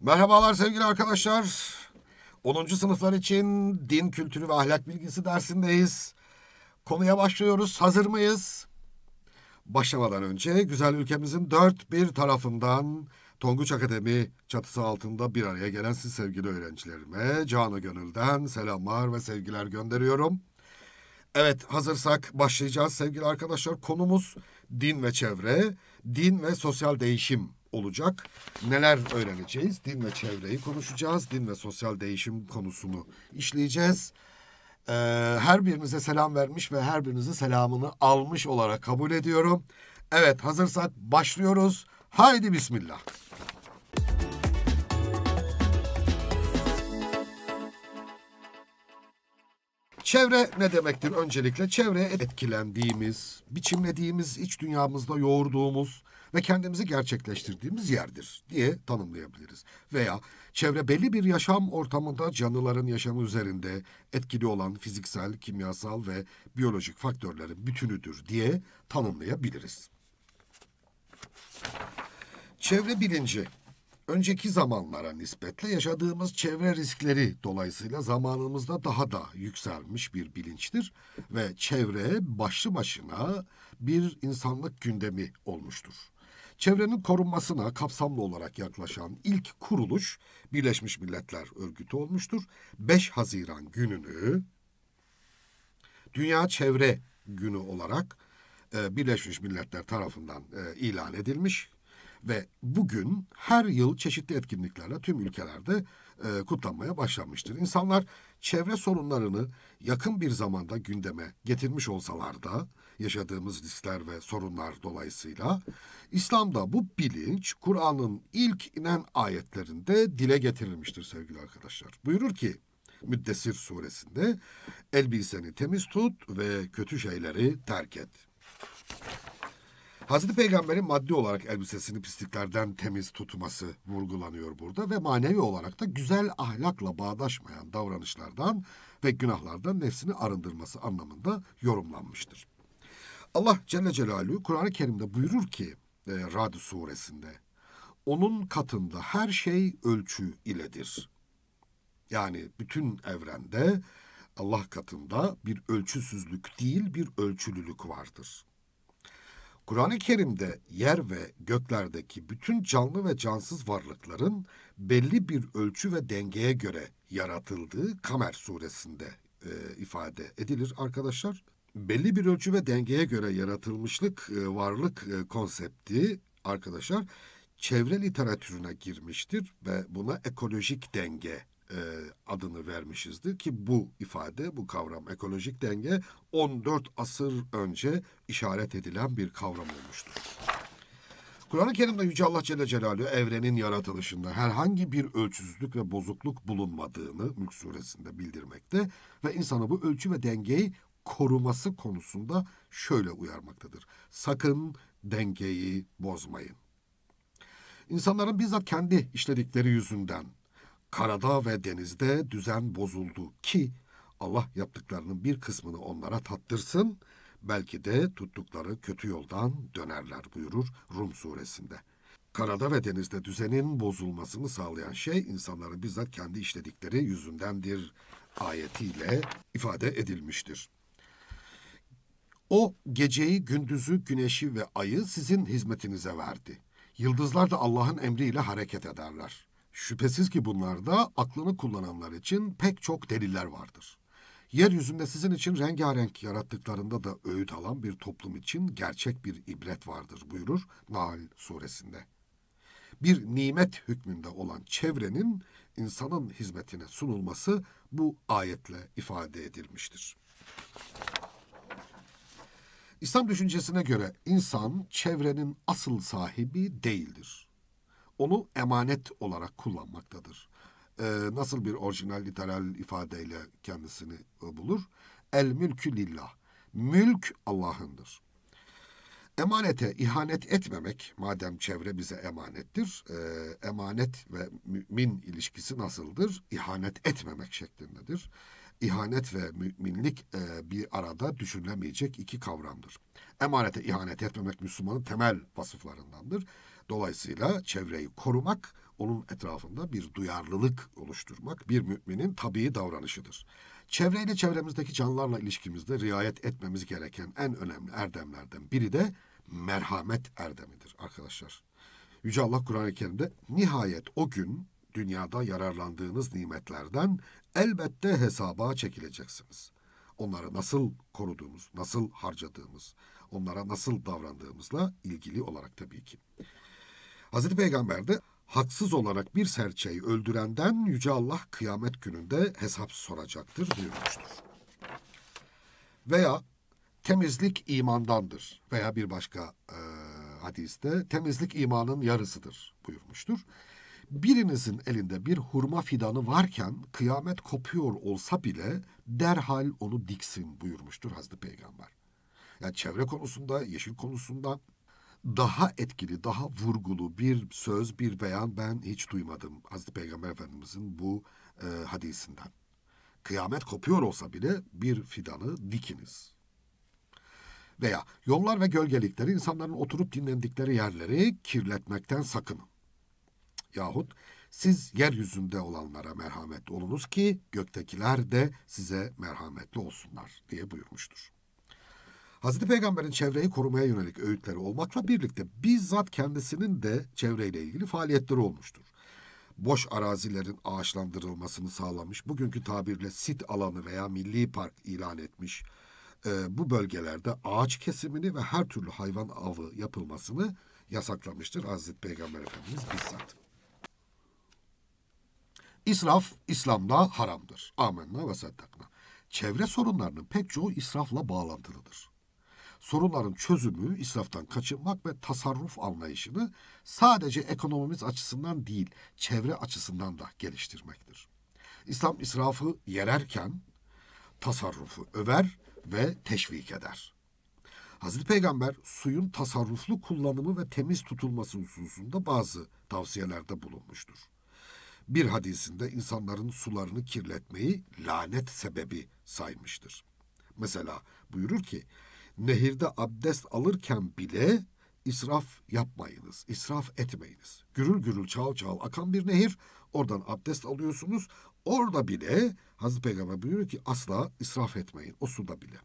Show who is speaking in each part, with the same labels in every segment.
Speaker 1: Merhabalar sevgili arkadaşlar. 10. sınıflar için din, kültürü ve ahlak bilgisi dersindeyiz. Konuya başlıyoruz. Hazır mıyız? Başlamadan önce güzel ülkemizin dört bir tarafından Tonguç Akademi çatısı altında bir araya gelen siz sevgili öğrencilerime canı gönülden selamlar ve sevgiler gönderiyorum. Evet hazırsak başlayacağız sevgili arkadaşlar. Konumuz din ve çevre, din ve sosyal değişim olacak. Neler öğreneceğiz? Din ve çevreyi konuşacağız. Din ve sosyal değişim konusunu işleyeceğiz. Ee, her birinize selam vermiş ve her birinizin selamını almış olarak kabul ediyorum. Evet hazırsak başlıyoruz. Haydi bismillah. Çevre ne demektir öncelikle? Çevreye etkilendiğimiz, biçimlediğimiz, iç dünyamızda yoğurduğumuz, ve kendimizi gerçekleştirdiğimiz yerdir diye tanımlayabiliriz. Veya çevre belli bir yaşam ortamında canlıların yaşamı üzerinde etkili olan fiziksel, kimyasal ve biyolojik faktörlerin bütünüdür diye tanımlayabiliriz. Çevre bilinci önceki zamanlara nispetle yaşadığımız çevre riskleri dolayısıyla zamanımızda daha da yükselmiş bir bilinçtir ve çevre başlı başına bir insanlık gündemi olmuştur. Çevrenin korunmasına kapsamlı olarak yaklaşan ilk kuruluş Birleşmiş Milletler Örgütü olmuştur. 5 Haziran gününü Dünya Çevre Günü olarak e, Birleşmiş Milletler tarafından e, ilan edilmiş ve bugün her yıl çeşitli etkinliklerle tüm ülkelerde e, kutlanmaya başlanmıştır. İnsanlar çevre sorunlarını yakın bir zamanda gündeme getirmiş olsalar da yaşadığımız riskler ve sorunlar dolayısıyla İslam'da bu bilinç Kur'an'ın ilk inen ayetlerinde dile getirilmiştir sevgili arkadaşlar. Buyurur ki Müddessir suresinde elbiseni temiz tut ve kötü şeyleri terk et. Hazreti Peygamber'in maddi olarak elbisesini pisliklerden temiz tutması vurgulanıyor burada ve manevi olarak da güzel ahlakla bağdaşmayan davranışlardan ve günahlardan nefsini arındırması anlamında yorumlanmıştır. Allah Celle Celaluhu Kur'an-ı Kerim'de buyurur ki e, Rad suresinde onun katında her şey ölçü iledir. Yani bütün evrende Allah katında bir ölçüsüzlük değil bir ölçülülük vardır. Kur'an-ı Kerim'de yer ve göklerdeki bütün canlı ve cansız varlıkların belli bir ölçü ve dengeye göre yaratıldığı Kamer suresinde e, ifade edilir arkadaşlar belli bir ölçü ve dengeye göre yaratılmışlık, e, varlık e, konsepti arkadaşlar çevre literatürüne girmiştir ve buna ekolojik denge e, adını vermişizdir ki bu ifade, bu kavram ekolojik denge 14 asır önce işaret edilen bir kavram olmuştur. Kur'an-ı Kerim'de Yüce Allah Celle Celaluhu evrenin yaratılışında herhangi bir ölçüsüzlük ve bozukluk bulunmadığını Mülk Suresi'nde bildirmekte ve insanı bu ölçü ve dengeyi koruması konusunda şöyle uyarmaktadır. Sakın dengeyi bozmayın. İnsanların bizzat kendi işledikleri yüzünden karada ve denizde düzen bozuldu ki Allah yaptıklarının bir kısmını onlara tattırsın, belki de tuttukları kötü yoldan dönerler buyurur Rum suresinde. Karada ve denizde düzenin bozulmasını sağlayan şey insanların bizzat kendi işledikleri yüzündendir ayetiyle ifade edilmiştir. O geceyi, gündüzü, güneşi ve ayı sizin hizmetinize verdi. Yıldızlar da Allah'ın emriyle hareket ederler. Şüphesiz ki bunlarda aklını kullananlar için pek çok deliller vardır. Yeryüzünde sizin için rengarenk yarattıklarında da öğüt alan bir toplum için gerçek bir ibret vardır buyurur Nahl suresinde. Bir nimet hükmünde olan çevrenin insanın hizmetine sunulması bu ayetle ifade edilmiştir. İslam düşüncesine göre insan çevrenin asıl sahibi değildir. Onu emanet olarak kullanmaktadır. Ee, nasıl bir orijinal literal ifadeyle kendisini e, bulur? El mülkü lillah. Mülk Allah'ındır. Emanete ihanet etmemek, madem çevre bize emanettir, e, emanet ve mümin ilişkisi nasıldır? İhanet etmemek şeklindedir ihanet ve müminlik e, bir arada düşünülemeyecek iki kavramdır. Emanete ihanet etmemek Müslümanın temel vasıflarındandır. Dolayısıyla çevreyi korumak, onun etrafında bir duyarlılık oluşturmak bir müminin tabii davranışıdır. Çevreyle çevremizdeki canlılarla ilişkimizde riayet etmemiz gereken en önemli erdemlerden biri de merhamet erdemidir arkadaşlar. Yüce Allah Kur'an-ı Kerim'de nihayet o gün dünyada yararlandığınız nimetlerden elbette hesaba çekileceksiniz. Onları nasıl koruduğumuz, nasıl harcadığımız, onlara nasıl davrandığımızla ilgili olarak tabii ki. Hazreti Peygamber de haksız olarak bir serçeyi öldürenden Yüce Allah kıyamet gününde hesap soracaktır buyurmuştur. Veya temizlik imandandır veya bir başka e, hadiste temizlik imanın yarısıdır buyurmuştur. Birinizin elinde bir hurma fidanı varken kıyamet kopuyor olsa bile derhal onu diksin buyurmuştur Hazreti Peygamber. Yani çevre konusunda, yeşil konusunda daha etkili, daha vurgulu bir söz, bir beyan ben hiç duymadım Hazreti Peygamber Efendimizin bu e, hadisinden. Kıyamet kopuyor olsa bile bir fidanı dikiniz veya yollar ve gölgelikleri insanların oturup dinlendikleri yerleri kirletmekten sakının yahut siz yeryüzünde olanlara merhamet olunuz ki göktekiler de size merhametli olsunlar diye buyurmuştur. Hazreti Peygamber'in çevreyi korumaya yönelik öğütleri olmakla birlikte bizzat kendisinin de çevreyle ilgili faaliyetleri olmuştur. Boş arazilerin ağaçlandırılmasını sağlamış, bugünkü tabirle sit alanı veya milli park ilan etmiş, e, bu bölgelerde ağaç kesimini ve her türlü hayvan avı yapılmasını yasaklamıştır Hazreti Peygamber Efendimiz bizzat. İsraf İslam'da haramdır. Amenna ve saddakna. Çevre sorunlarının pek çoğu israfla bağlantılıdır. Sorunların çözümü israftan kaçınmak ve tasarruf anlayışını sadece ekonomimiz açısından değil, çevre açısından da geliştirmektir. İslam israfı yererken tasarrufu över ve teşvik eder. Hazreti Peygamber suyun tasarruflu kullanımı ve temiz tutulması hususunda bazı tavsiyelerde bulunmuştur bir hadisinde insanların sularını kirletmeyi lanet sebebi saymıştır. Mesela buyurur ki nehirde abdest alırken bile israf yapmayınız, israf etmeyiniz. Gürül gürül çal çal akan bir nehir, oradan abdest alıyorsunuz. Orada bile Hazreti Peygamber buyuruyor ki asla israf etmeyin, o suda bile.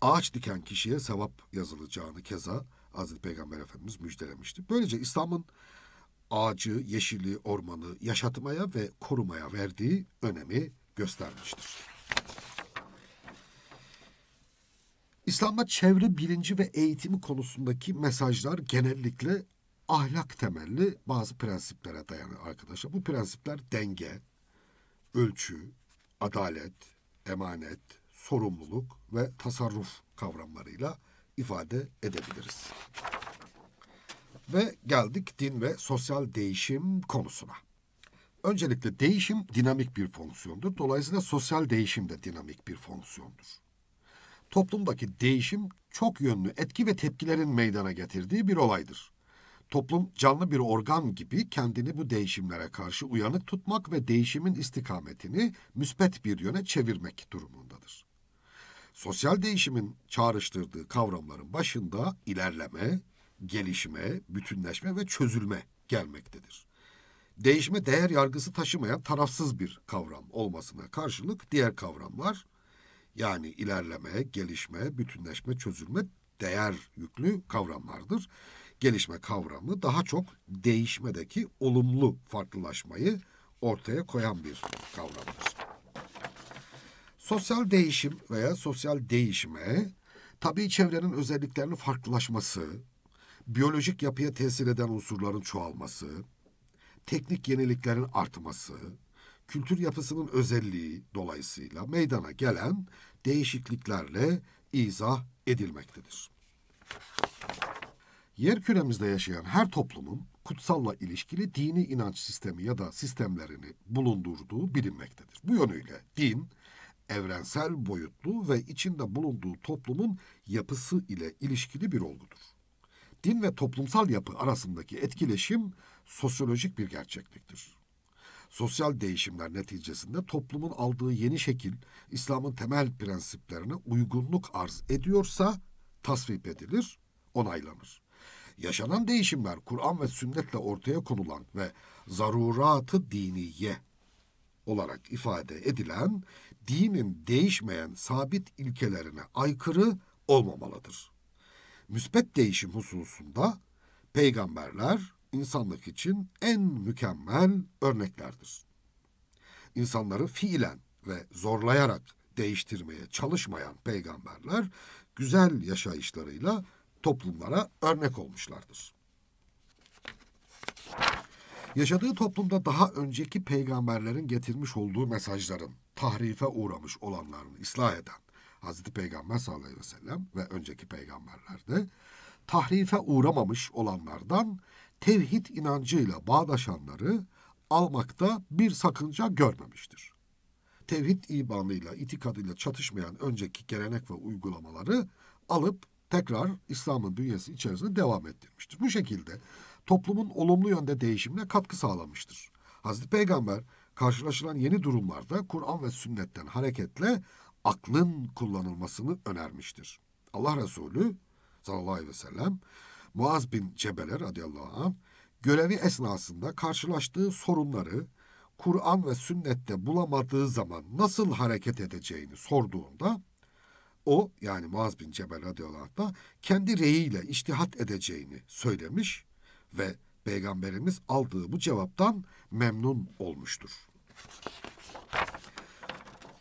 Speaker 1: Ağaç diken kişiye sevap yazılacağını keza Hazreti Peygamber Efendimiz müjdelemişti. Böylece İslam'ın ağacı, yeşili, ormanı yaşatmaya ve korumaya verdiği önemi göstermiştir. İslam'da çevre bilinci ve eğitimi konusundaki mesajlar genellikle ahlak temelli bazı prensiplere dayanır arkadaşlar. Bu prensipler denge, ölçü, adalet, emanet, sorumluluk ve tasarruf kavramlarıyla ifade edebiliriz. Ve geldik din ve sosyal değişim konusuna. Öncelikle değişim dinamik bir fonksiyondur. Dolayısıyla sosyal değişim de dinamik bir fonksiyondur. Toplumdaki değişim çok yönlü etki ve tepkilerin meydana getirdiği bir olaydır. Toplum canlı bir organ gibi kendini bu değişimlere karşı uyanık tutmak ve değişimin istikametini müspet bir yöne çevirmek durumundadır. Sosyal değişimin çağrıştırdığı kavramların başında ilerleme, gelişme, bütünleşme ve çözülme gelmektedir. Değişme değer yargısı taşımayan tarafsız bir kavram olmasına karşılık diğer kavramlar yani ilerleme, gelişme, bütünleşme, çözülme değer yüklü kavramlardır. Gelişme kavramı daha çok değişmedeki olumlu farklılaşmayı ortaya koyan bir kavramdır. Sosyal değişim veya sosyal değişme tabii çevrenin özelliklerinin farklılaşması, biyolojik yapıya tesir eden unsurların çoğalması, teknik yeniliklerin artması, kültür yapısının özelliği dolayısıyla meydana gelen değişikliklerle izah edilmektedir. Yer küremizde yaşayan her toplumun kutsalla ilişkili dini inanç sistemi ya da sistemlerini bulundurduğu bilinmektedir. Bu yönüyle din, evrensel boyutlu ve içinde bulunduğu toplumun yapısı ile ilişkili bir olgudur din ve toplumsal yapı arasındaki etkileşim sosyolojik bir gerçekliktir. Sosyal değişimler neticesinde toplumun aldığı yeni şekil İslam'ın temel prensiplerine uygunluk arz ediyorsa tasvip edilir, onaylanır. Yaşanan değişimler Kur'an ve sünnetle ortaya konulan ve zaruratı diniye olarak ifade edilen dinin değişmeyen sabit ilkelerine aykırı olmamalıdır müspet değişim hususunda peygamberler insanlık için en mükemmel örneklerdir. İnsanları fiilen ve zorlayarak değiştirmeye çalışmayan peygamberler güzel yaşayışlarıyla toplumlara örnek olmuşlardır. Yaşadığı toplumda daha önceki peygamberlerin getirmiş olduğu mesajların tahrife uğramış olanlarını ıslah eden Hazreti Peygamber sallallahu aleyhi ve sellem ve önceki peygamberlerde tahrife uğramamış olanlardan tevhid inancıyla bağdaşanları almakta bir sakınca görmemiştir. Tevhid imanıyla, itikadıyla çatışmayan önceki gelenek ve uygulamaları alıp tekrar İslam'ın bünyesi içerisinde devam ettirmiştir. Bu şekilde toplumun olumlu yönde değişimine katkı sağlamıştır. Hazreti Peygamber karşılaşılan yeni durumlarda Kur'an ve sünnetten hareketle aklın kullanılmasını önermiştir. Allah Resulü sallallahu aleyhi ve sellem Muaz bin Cebele radıyallahu anh görevi esnasında karşılaştığı sorunları Kur'an ve sünnette bulamadığı zaman nasıl hareket edeceğini sorduğunda o yani Muaz bin Cebel radıyallahu anh da kendi reyiyle iştihat edeceğini söylemiş ve Peygamberimiz aldığı bu cevaptan memnun olmuştur.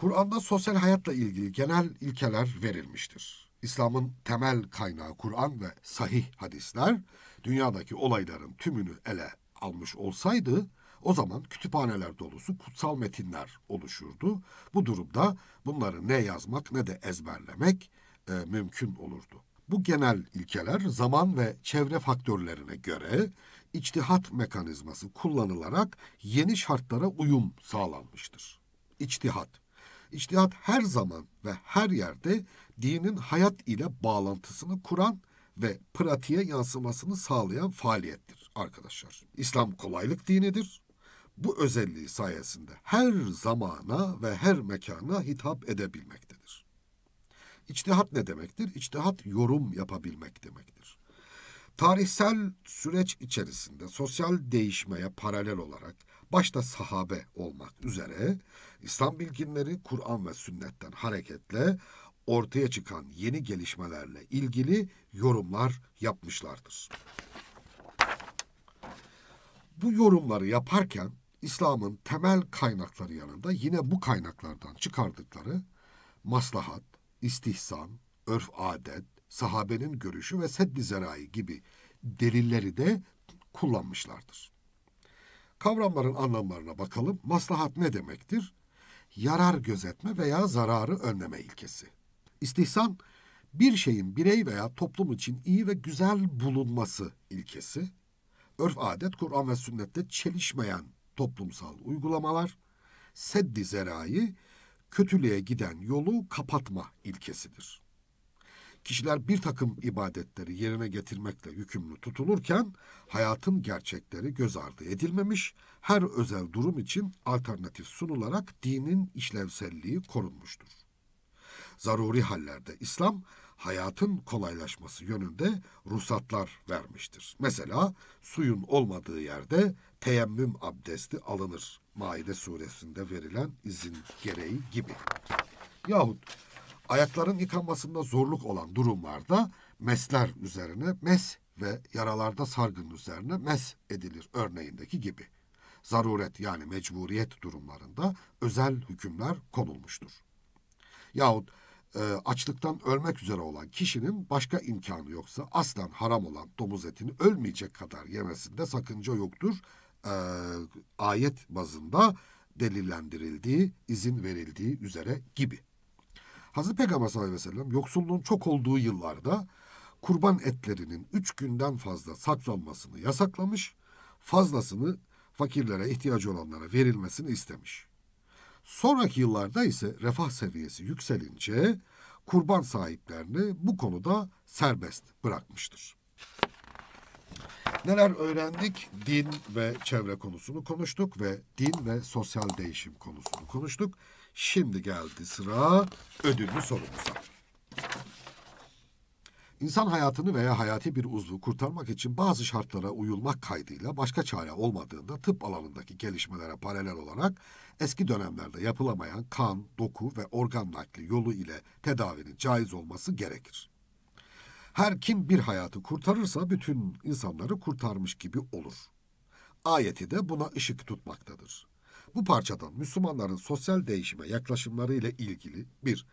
Speaker 1: Kur'an'da sosyal hayatla ilgili genel ilkeler verilmiştir. İslam'ın temel kaynağı Kur'an ve sahih hadisler dünyadaki olayların tümünü ele almış olsaydı o zaman kütüphaneler dolusu kutsal metinler oluşurdu. Bu durumda bunları ne yazmak ne de ezberlemek e, mümkün olurdu. Bu genel ilkeler zaman ve çevre faktörlerine göre içtihat mekanizması kullanılarak yeni şartlara uyum sağlanmıştır. İçtihat İçtihat her zaman ve her yerde dinin hayat ile bağlantısını kuran ve pratiğe yansımasını sağlayan faaliyettir arkadaşlar. İslam kolaylık dinidir. Bu özelliği sayesinde her zamana ve her mekana hitap edebilmektedir. İçtihat ne demektir? İçtihat yorum yapabilmek demektir. Tarihsel süreç içerisinde sosyal değişmeye paralel olarak başta sahabe olmak üzere İslam bilginleri Kur'an ve sünnetten hareketle ortaya çıkan yeni gelişmelerle ilgili yorumlar yapmışlardır. Bu yorumları yaparken İslam'ın temel kaynakları yanında yine bu kaynaklardan çıkardıkları maslahat, istihsan, örf adet, sahabenin görüşü ve seddi zerai gibi delilleri de kullanmışlardır. Kavramların anlamlarına bakalım. Maslahat ne demektir? Yarar gözetme veya zararı önleme ilkesi. İstihsan, bir şeyin birey veya toplum için iyi ve güzel bulunması ilkesi. Örf adet, Kur'an ve sünnette çelişmeyen toplumsal uygulamalar. Seddi zerayı, kötülüğe giden yolu kapatma ilkesidir. Kişiler bir takım ibadetleri yerine getirmekle yükümlü tutulurken hayatın gerçekleri göz ardı edilmemiş, her özel durum için alternatif sunularak dinin işlevselliği korunmuştur. Zaruri hallerde İslam hayatın kolaylaşması yönünde ruhsatlar vermiştir. Mesela suyun olmadığı yerde teyemmüm abdesti alınır. Maide suresinde verilen izin gereği gibi. Yahut ayakların yıkanmasında zorluk olan durumlarda mesler üzerine mes ve yaralarda sargın üzerine mes edilir örneğindeki gibi. Zaruret yani mecburiyet durumlarında özel hükümler konulmuştur. Yahut e, açlıktan ölmek üzere olan kişinin başka imkanı yoksa aslan haram olan domuz etini ölmeyecek kadar yemesinde sakınca yoktur. E, ayet bazında delillendirildiği, izin verildiği üzere gibi. Hazreti Peygamber sallallahu aleyhi ve sellem yoksulluğun çok olduğu yıllarda kurban etlerinin üç günden fazla saklanmasını yasaklamış, fazlasını fakirlere, ihtiyacı olanlara verilmesini istemiş. Sonraki yıllarda ise refah seviyesi yükselince kurban sahiplerini bu konuda serbest bırakmıştır. Neler öğrendik? Din ve çevre konusunu konuştuk ve din ve sosyal değişim konusunu konuştuk. Şimdi geldi sıra ödüllü sorumuza. İnsan hayatını veya hayati bir uzvu kurtarmak için bazı şartlara uyulmak kaydıyla başka çare olmadığında tıp alanındaki gelişmelere paralel olarak eski dönemlerde yapılamayan kan, doku ve organ nakli yolu ile tedavinin caiz olması gerekir. Her kim bir hayatı kurtarırsa bütün insanları kurtarmış gibi olur. Ayeti de buna ışık tutmaktadır. Bu parçadan Müslümanların sosyal değişime yaklaşımları ile ilgili bir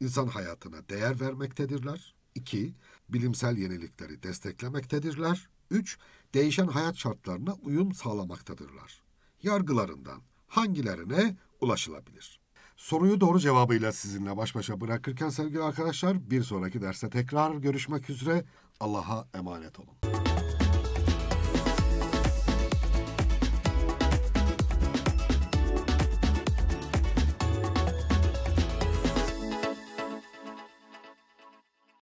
Speaker 1: insan hayatına değer vermektedirler. 2. Bilimsel yenilikleri desteklemektedirler. 3. Değişen hayat şartlarına uyum sağlamaktadırlar. Yargılarından hangilerine ulaşılabilir? Soruyu doğru cevabıyla sizinle baş başa bırakırken sevgili arkadaşlar bir sonraki derste tekrar görüşmek üzere. Allah'a emanet olun.